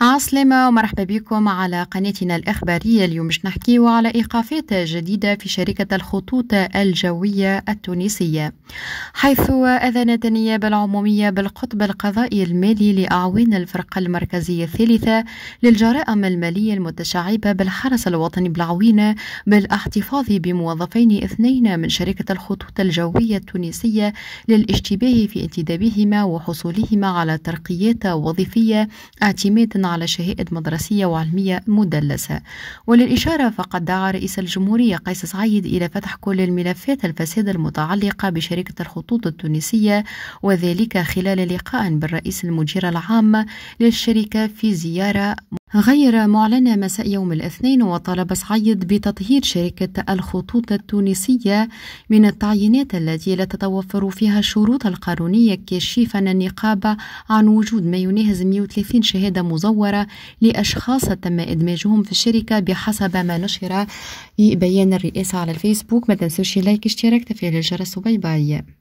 عسلامة ومرحبا بكم على قناتنا الإخبارية اليوم باش نحكيو على إيقافات جديدة في شركة الخطوط الجوية التونسية حيث أذنت النيابة العمومية بالقطب القضائي المالي لأعوان الفرقة المركزية الثالثة للجرائم المالية المتشعبة بالحرس الوطني بالعوينة بالاحتفاظ بموظفين اثنين من شركة الخطوط الجوية التونسية للاشتباه في انتدابهما وحصولهما على ترقيات وظيفية اعتمادا على شهائد مدرسية وعلمية مدلسة وللإشارة فقد دعا رئيس الجمهورية قيس سعيد إلى فتح كل الملفات الفساد المتعلقة بشركة الخطوط التونسية وذلك خلال لقاء بالرئيس المدير العام للشركة في زيارة غير معلن مساء يوم الاثنين وطلب سعيد بتطهير شركة الخطوط التونسية من التعيينات التي لا تتوفر فيها الشروط القانونية كشيفا النقابة عن وجود ما يناهز 130 شهادة مزورة لأشخاص تم إدماجهم في الشركة بحسب ما نشر في بيان الرئاسة على الفيسبوك ما تنسوش لايك اشتراك تفعيل الجرس وباي باي